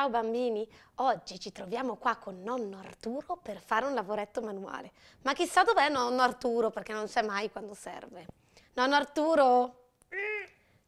Ciao bambini, oggi ci troviamo qua con nonno Arturo per fare un lavoretto manuale. Ma chissà dov'è nonno Arturo perché non c'è mai quando serve. Nonno Arturo?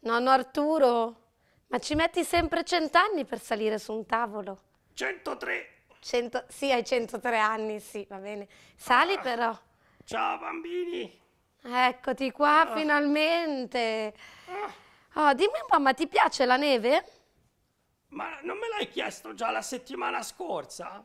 Nonno Arturo? Ma ci metti sempre cent'anni per salire su un tavolo? 103! Cento... Sì, hai 103 anni, sì, va bene. Sali ah, però. Ciao bambini! Eccoti qua ah. finalmente! Ah. Oh, dimmi un po', ma ti piace la neve? Ma non me l'hai chiesto già la settimana scorsa?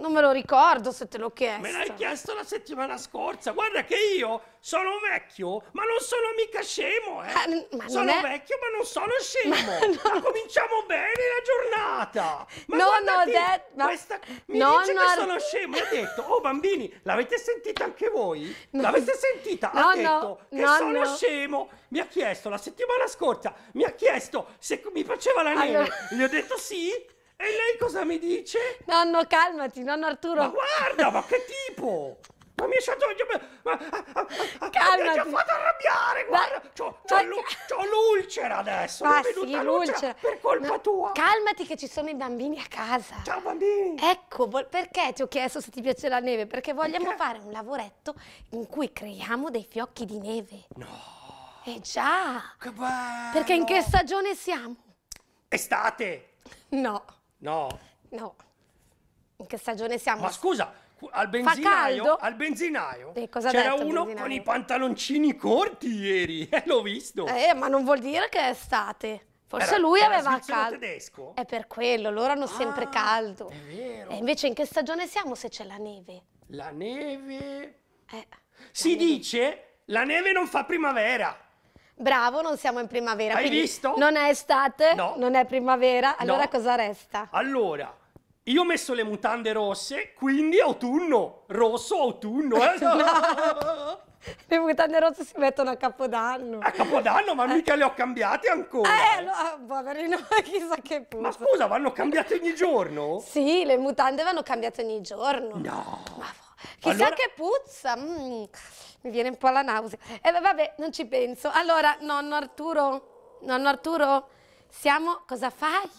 Non me lo ricordo se te l'ho chiesto. Me l'hai chiesto la settimana scorsa. Guarda che io sono vecchio, ma non sono mica scemo, eh. eh sono è... vecchio, ma non sono scemo. Ma, no. ma cominciamo bene la giornata. Ma no, guardati, no, Dad, ma... questa... mi no, dice no, che sono scemo. Ha detto, oh bambini, l'avete sentita anche voi? L'avete sentita? No, ha detto che sono scemo. Mi ha chiesto la settimana scorsa, mi ha chiesto se mi faceva la neve. Allora... Gli ho detto sì e lei cosa mi dice? Nonno, calmati, nonno Arturo. Ma guarda, ma che tipo! Ma mi ha stato... Ma, Calma! Ah, ah, ah, mi ha già fatto arrabbiare, guarda! C'ho, c'ho, l'ulcera adesso! Ma sì, l'ulcera! Per colpa no, tua! Calmati che ci sono i bambini a casa! Ciao bambini! Ecco, perché ti ho chiesto se ti piace la neve? Perché vogliamo perché? fare un lavoretto in cui creiamo dei fiocchi di neve. No! Eh già! Che bello! Perché in che stagione siamo? Estate! No! No. No. In che stagione siamo? Ma scusa, al benzinaio, al benzinaio eh, c'era uno benzinaio? con i pantaloncini corti ieri, eh, l'ho visto. Eh, ma non vuol dire che è estate. Forse era, lui era aveva caldo. tedesco? È per quello, loro hanno ah, sempre caldo. È vero. E invece in che stagione siamo se c'è la neve? La neve... Eh, si neve. dice la neve non fa primavera. Bravo, non siamo in primavera. Hai visto? Non è estate, no. non è primavera, allora no. cosa resta? Allora, io ho messo le mutande rosse, quindi autunno, rosso autunno. Eh? no. Le mutande rosse si mettono a Capodanno. A Capodanno? Ma mica le ho cambiate ancora. Eh, no, ah, poverino, chissà che puzza. Ma scusa, vanno cambiate ogni giorno? sì, le mutande vanno cambiate ogni giorno. No. Ma, chissà allora... che puzza. Mm mi viene un po' la nausea. E eh, vabbè, non ci penso. Allora, nonno Arturo, nonno Arturo, siamo, cosa fai?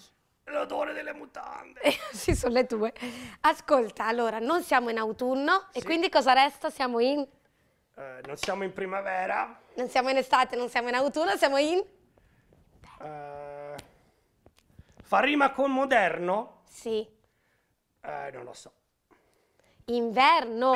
L'odore delle mutande. Eh, sì, sono le tue. Ascolta, allora, non siamo in autunno sì. e quindi cosa resta? Siamo in... Eh, non siamo in primavera. Non siamo in estate, non siamo in autunno, siamo in... Eh, fa rima con moderno? Sì. Eh, non lo so. Inverno. Inverno.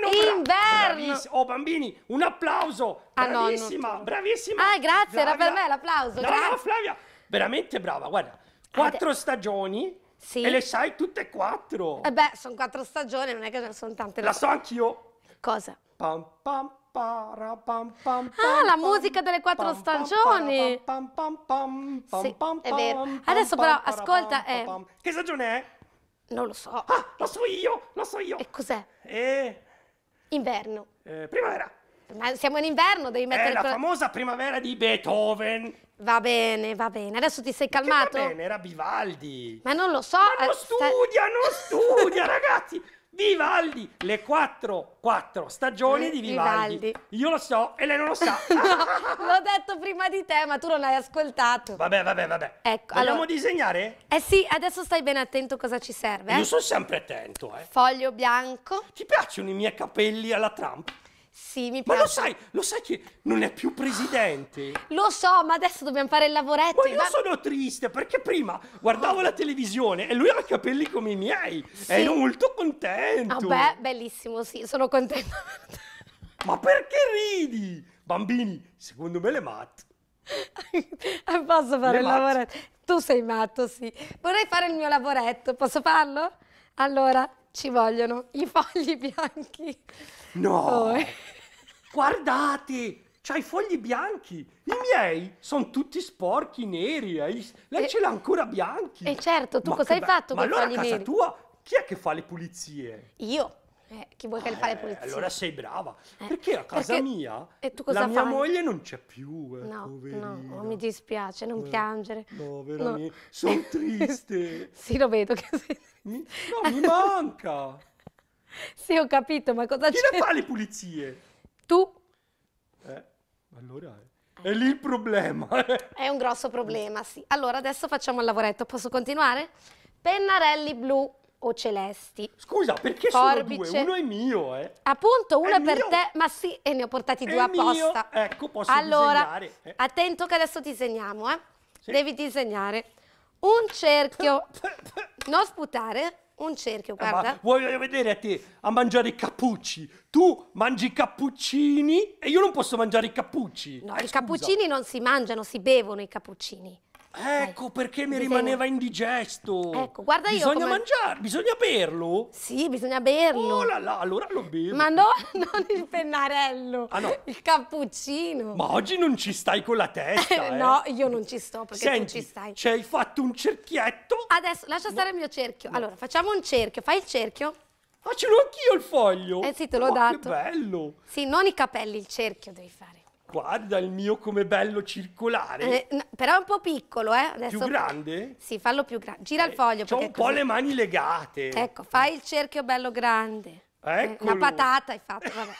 Bra- Inverno. Braviss- oh bambini, un applauso. Ah, bravissima, no, bravissima. Ah, grazie, Flavia. era per me l'applauso. No, grazie. Flavia, veramente brava, guarda. Ah, quattro Ad- stagioni. Sì. E le sai tutte e quattro. Eh beh, sono quattro stagioni, non è che ce ne sono tante. La so anch'io. Cosa? Pam pam para pam pam. Ah, la musica delle quattro stagioni. Sì, è vero. Adesso però ascolta, eh. Che stagione è? Non lo so. Ah, lo so io, lo so io. E cos'è? Eh... Inverno. Eh, primavera. Ma siamo in inverno, devi mettere... È la famosa primavera di Beethoven. Va bene, va bene. Adesso ti sei calmato? Che va bene, era Bivaldi. Ma non lo so. Ma non eh, studia, non studia, ragazzi. Vivaldi, le quattro, quattro stagioni di Vivaldi. Vivaldi. Io lo so e lei non lo sa. no, l'ho detto prima di te, ma tu non l'hai ascoltato. Vabbè, vabbè, vabbè. Ecco, Vogliamo allora... disegnare? Eh sì, adesso stai ben attento cosa ci serve. Eh? Io sono sempre attento, eh. Foglio bianco. Ti piacciono i miei capelli alla Trump? Sì, mi piace. Ma lo sai, lo sai che non è più presidente? Lo so, ma adesso dobbiamo fare il lavoretto. Ma io va... sono triste perché prima guardavo la televisione e lui aveva capelli come i miei. Sì. Ero molto contento. Vabbè, ah, bellissimo, sì, sono contento. ma perché ridi? Bambini, secondo me le mat. Eh, posso fare le il mat. lavoretto? Tu sei matto, sì. Vorrei fare il mio lavoretto, posso farlo? Allora, ci vogliono i fogli bianchi. No! Oh. Eh. Guardate! C'ha i fogli bianchi! I miei sono tutti sporchi, neri, eh. lei e... Eh, ce l'ha ancora bianchi! E eh, certo, tu ma cosa hai fatto con i allora fogli neri? Ma allora a casa tua chi è che fa le pulizie? Io! Eh, chi vuoi che eh, le fa le eh, pulizie? Allora sei brava, perché a casa perché... mia la mia moglie non c'è più, eh, no, poverina. No, oh, mi dispiace, non no, piangere. No, veramente, no. sono triste. sì, lo vedo che sei... Mi... No, mi manca! Sì, ho capito, ma cosa c'è? Chi ne fa le pulizie? Tu? Eh, allora... È lì il problema. È un grosso problema, sì. Allora, adesso facciamo il lavoretto. Posso continuare? Pennarelli blu o celesti. Scusa, perché Forbice. sono due? Uno è mio, eh. Appunto, uno è, è per te, ma sì, e ne ho portati due è apposta. Mio. Ecco, posso allora, disegnare. Eh. attento che adesso disegniamo, eh. Sì. Devi disegnare un cerchio. non sputare un cerchio, eh, guarda. Ma vuoi vedere a te a mangiare i cappucci? Tu mangi i cappuccini e io non posso mangiare i cappucci. No, eh, Scusa. i cappuccini non si mangiano, si bevono i cappuccini. Ecco Dai. Ecco, perché mi Disegna. rimaneva indigesto. Ecco, guarda bisogna io. Bisogna come... mangiare, bisogna berlo? Sì, bisogna berlo. Oh là là, allora lo bevo. Ma no, non il pennarello. Ah no. Il cappuccino. Ma oggi non ci stai con la testa. eh. no, io non ci sto perché Senti, tu ci stai. Ci hai fatto un cerchietto. Adesso lascia stare no. il mio cerchio. Allora, facciamo un cerchio. Fai il cerchio. Ah, ce l'ho anch'io il foglio. Eh sì, te l'ho oh, dato. Che bello. Sì, non i capelli, il cerchio devi fare. Guarda il mio come bello circolare. Eh, però è un po' piccolo, eh? Adesso più grande? Sì, fallo più grande. Gira eh, il foglio. Ho un po' le mani legate. Ecco, fai il cerchio bello grande. Ecco. Una patata hai fatto, vabbè.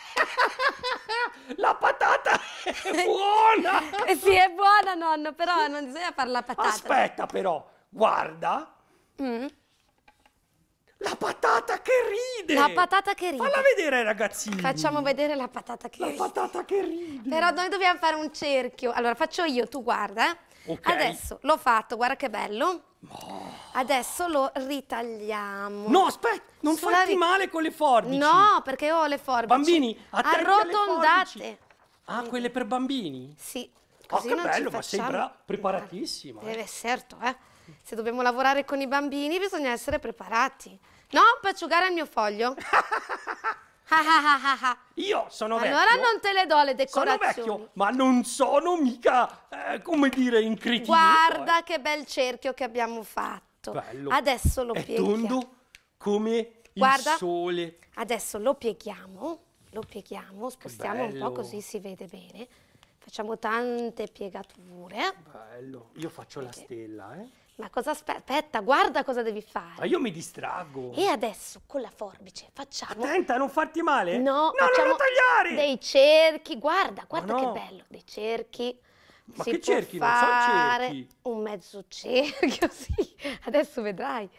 la patata è buona! sì, è buona, nonno, però non bisogna fare la patata. Aspetta, però, guarda. Mm. La patata che ride! La patata che ride. Falla vedere, ragazzini. Facciamo vedere la patata che la ride. La patata che ride. Però noi dobbiamo fare un cerchio. Allora, faccio io, tu guarda. Okay. Adesso l'ho fatto, guarda che bello. Oh. Adesso lo ritagliamo. No, aspetta, non Sulla farti male con le forbici. No, perché ho le forbici. Bambini, arrotondate. Ah, quelle per bambini? Sì. Oh, così ah, che bello, ma sembra eh, preparatissima. Deve eh. certo, eh se dobbiamo lavorare con i bambini bisogna essere preparati. No, per pacciugare il mio foglio. Io sono vecchio. Allora non te le do le decorazioni. Sono vecchio, ma non sono mica, eh, come dire, incritino. Guarda che bel cerchio che abbiamo fatto. Bello. Adesso lo È pieghiamo. tondo come Guarda, il sole. Adesso lo pieghiamo, lo pieghiamo, spostiamo un po' così si vede bene. Facciamo tante piegature. Bello. Io faccio okay. la stella, eh. Ma cosa aspetta? Aspetta, guarda cosa devi fare. Ma io mi distraggo. E adesso con la forbice facciamo. Attenta, non farti male. No, no non lo tagliare. Dei cerchi, guarda, guarda no. che bello. Dei cerchi. Ma si che cerchi? non so cerchi. Un mezzo cerchio, sì. Adesso vedrai.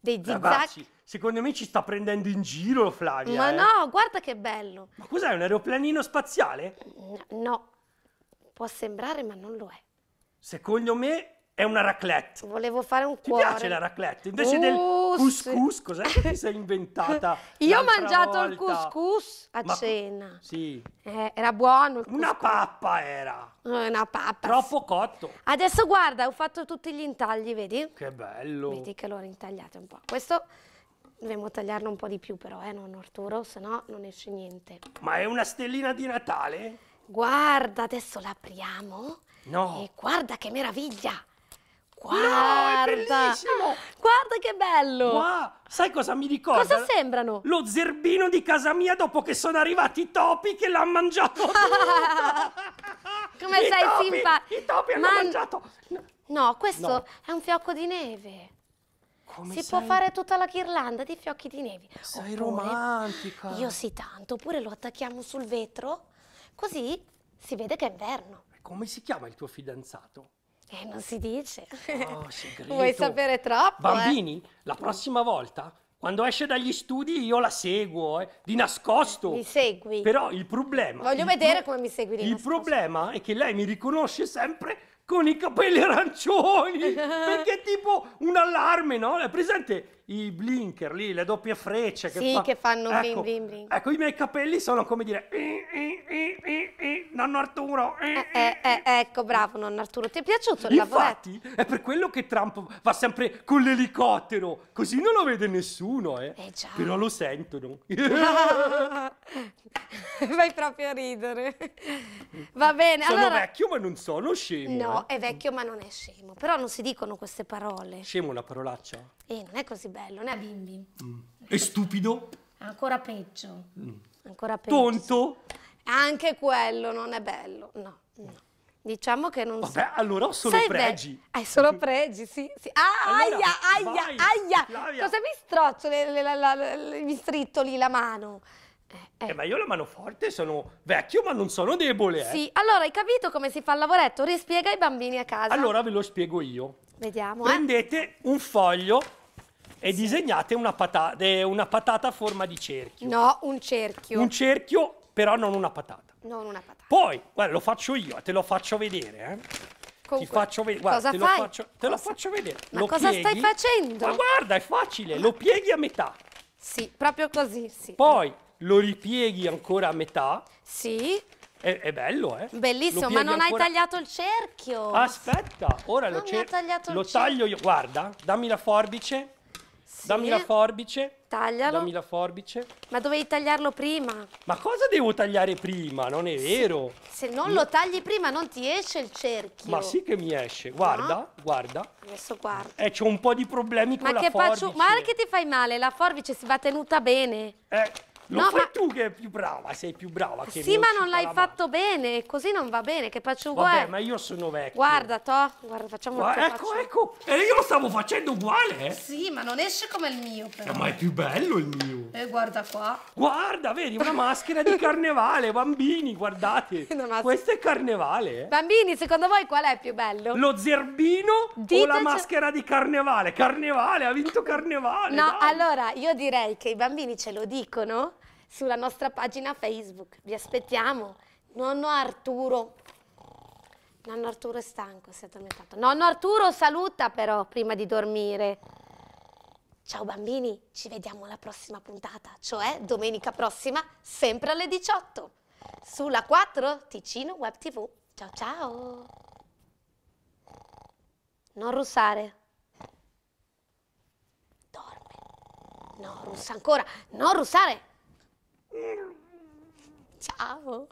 Dei zigzag. secondo me ci sta prendendo in giro Flavia. Ma eh. no, guarda che bello. Ma cos'è, un aeroplanino spaziale? no. no. Può sembrare, ma non lo è. Secondo me è una raclette. Volevo fare un cuore. Ti piace la raclette? Invece uh, del couscous, sì. cos'è che ti sei inventata? Io ho mangiato volta? il couscous a Ma, cena. Sì. Eh, era buono il couscous. Una pappa era. Eh, una pappa. Troppo cotto. Adesso guarda, ho fatto tutti gli intagli, vedi? Che bello. Vedi che l'ho rintagliato un po'. Questo dobbiamo tagliarlo un po' di più però, eh, non Arturo, sennò non esce niente. Ma è una stellina di Natale? Guarda, adesso l'apriamo. No. E guarda che meraviglia. Guarda! No, Guarda che bello! Qua, Sai cosa mi ricorda? Cosa sembrano? Lo zerbino di casa mia dopo che sono arrivati i topi che l'hanno mangiato Come I sei simpatico! I topi hanno Ma... mangiato! No, questo no. è un fiocco di neve. Come si sei... può fare tutta la ghirlanda di fiocchi di neve. Sei Oppure, romantica. Io sì tanto, oppure lo attacchiamo sul vetro, così si vede che è inverno. come si chiama il tuo fidanzato? Eh, non si dice. Oh, segreto. Vuoi sapere troppo? Eh? Bambini, eh? la prossima volta, quando esce dagli studi, io la seguo, eh, di nascosto. Mi segui. Però il problema... Voglio il vedere come mi segui di Il nascosto. problema è che lei mi riconosce sempre con i capelli arancioni, perché è tipo un allarme, no? È presente i blinker lì, le doppie frecce che, sì, fa... che fanno ecco, bling bling bling. Ecco, i miei capelli sono come dire... Eh, eh, nonno Arturo. Eh, eh, eh, eh, ecco, bravo, nonno Arturo. Ti è piaciuto il Infatti, è per quello che Trump va sempre con l'elicottero, così non lo vede nessuno, eh. eh già. Però lo sentono. Vai proprio a ridere. Va bene, sono allora... vecchio ma non sono scemo. No, eh. è vecchio ma non è scemo. Però non si dicono queste parole. Scemo è una parolaccia? Eh, non è così bello, né a bimbi. Mm. E stupido? Ancora peggio. Mm. Ancora peggio. Tonto? Anche quello non è bello, no, no. Diciamo che non Vabbè, so. allora ho solo Sai pregi. Beh, hai solo pregi, sì. sì. Ah, allora, aia, aia, vai, aia. Flavia. Cosa mi strozzo, Le, le, la, la, le, mi stritto lì la mano. Eh, eh. eh, ma io la mano forte sono vecchio, ma non sono debole. Eh. Sì, allora hai capito come si fa il lavoretto? Rispiega ai bambini a casa. Allora ve lo spiego io. Vediamo. Eh. Prendete un foglio e sì. disegnate una patata, una patata a forma di cerchio. No, un cerchio. Un cerchio però non una patata. Non una patata. Poi, guarda, lo faccio io, te lo faccio vedere, eh. Comunque, ti faccio vedere, guarda, te, lo faccio, te lo faccio, vedere. Ma lo cosa pieghi, stai facendo? Ma guarda, è facile, lo pieghi a metà. Sì, proprio così, sì. Poi lo ripieghi ancora a metà. Sì. È, è bello, eh? Bellissimo, ma non ancora... hai tagliato il cerchio. Aspetta, ora non lo, cer- lo taglio io. Guarda, dammi la forbice. Dammi la forbice. Taglialo. Dammi la forbice. Ma dovevi tagliarlo prima. Ma cosa devo tagliare prima? Non è vero. Se non lo tagli prima non ti esce il cerchio. Ma sì che mi esce. Guarda, no. guarda. Adesso guarda. Eh, c'ho un po' di problemi ma con la forbice. Ma che faccio? Ma che ti fai male? La forbice si va tenuta bene. Eh. Lo no, fai ma... tu che è più brava, sei più brava. Che sì, ma non l'hai fatto bene, così non va bene, che faccio un Vabbè, ma io sono vecchio. Guarda, to, guarda, facciamo Gua- un Ecco, faccio. ecco, e io lo stavo facendo uguale. Eh? Sì, ma non esce come il mio, però. Eh, ma è più bello il mio. E eh, guarda qua. Guarda, vedi, una maschera di carnevale, bambini, guardate. Questo è carnevale. Eh. Bambini, secondo voi qual è più bello? Lo zerbino Diteci... o la maschera di carnevale? Carnevale, ha vinto carnevale. No, dai. allora, io direi che i bambini ce lo dicono sulla nostra pagina Facebook. Vi aspettiamo. Nonno Arturo. Nonno Arturo è stanco, si è addormentato. Nonno Arturo saluta però prima di dormire. Ciao bambini, ci vediamo alla prossima puntata, cioè domenica prossima, sempre alle 18, sulla 4 Ticino Web TV. Ciao ciao! Non russare. Dorme. No, russa ancora. Non russare. Ciao!